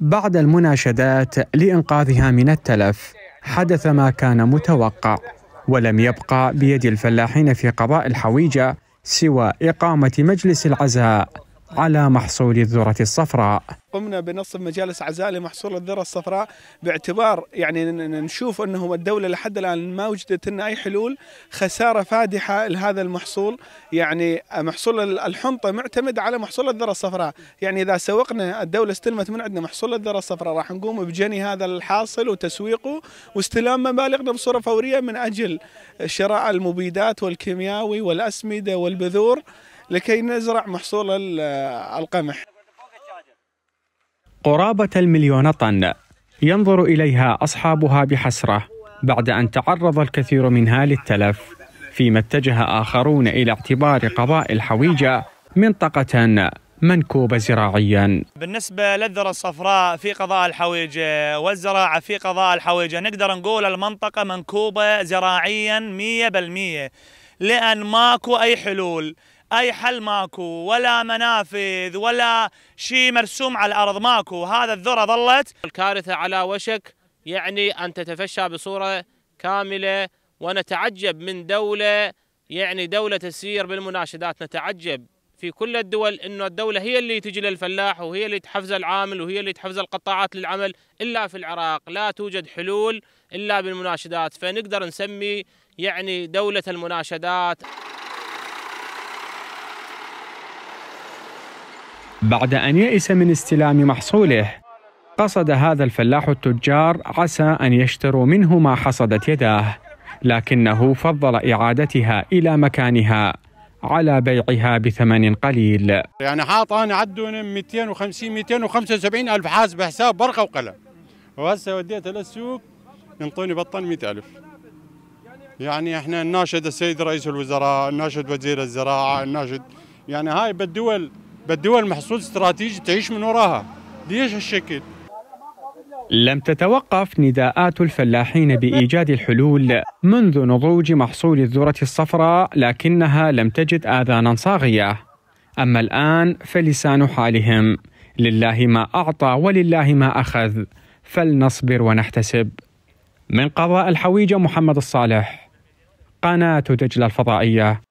بعد المناشدات لإنقاذها من التلف حدث ما كان متوقع ولم يبقى بيد الفلاحين في قضاء الحويجة سوى إقامة مجلس العزاء على محصول الذرة الصفراء قمنا بنصب مجالس عزاء لمحصول الذرة الصفراء باعتبار يعني نشوف أنه الدولة لحد الآن ما وجدت لنا أي حلول خسارة فادحة لهذا المحصول يعني محصول الحنطة معتمد على محصول الذرة الصفراء يعني إذا سوقنا الدولة استلمت من عندنا محصول الذرة الصفراء راح نقوم بجني هذا الحاصل وتسويقه واستلام مبالغنا بصورة فورية من أجل شراء المبيدات والكيمياوي والأسمدة والبذور لكي نزرع محصول القمح قرابة المليون طن ينظر إليها أصحابها بحسرة بعد أن تعرض الكثير منها للتلف فيما اتجه آخرون إلى اعتبار قضاء الحويجة منطقة منكوبة زراعيا بالنسبة للذرة الصفراء في قضاء الحويجة والزراعة في قضاء الحويجة نقدر نقول المنطقة منكوبة زراعيا 100% لأن ماكو أي حلول اي حل ماكو ولا منافذ ولا شيء مرسوم على الارض ماكو هذا الذره ظلت الكارثه على وشك يعني ان تتفشى بصوره كامله ونتعجب من دوله يعني دوله تسير بالمناشدات نتعجب في كل الدول انه الدوله هي اللي تجي للفلاح وهي اللي تحفز العامل وهي اللي تحفز القطاعات للعمل الا في العراق لا توجد حلول الا بالمناشدات فنقدر نسمي يعني دوله المناشدات بعد أن يئس من استلام محصوله قصد هذا الفلاح التجار عسى أن يشتروا منه ما حصدت يداه لكنه فضل إعادتها إلى مكانها على بيعها بثمن قليل يعني حاط أنا عدون 250 275 ألف حاسب حساب برقة وقلم وهسه وديتها للسوق ينطوني بطن 100 ألف يعني احنا نناشد السيد رئيس الوزراء نناشد وزير الزراعة نناشد يعني هاي بالدول بالدول محصول استراتيجي تعيش من وراها ليش هالشكل لم تتوقف نداءات الفلاحين بايجاد الحلول منذ نضوج محصول الذره الصفراء لكنها لم تجد اذانا صاغيه اما الان فلسان حالهم لله ما اعطى ولله ما اخذ فلنصبر ونحتسب من قضاء الحويجه محمد الصالح قناه دجله الفضائيه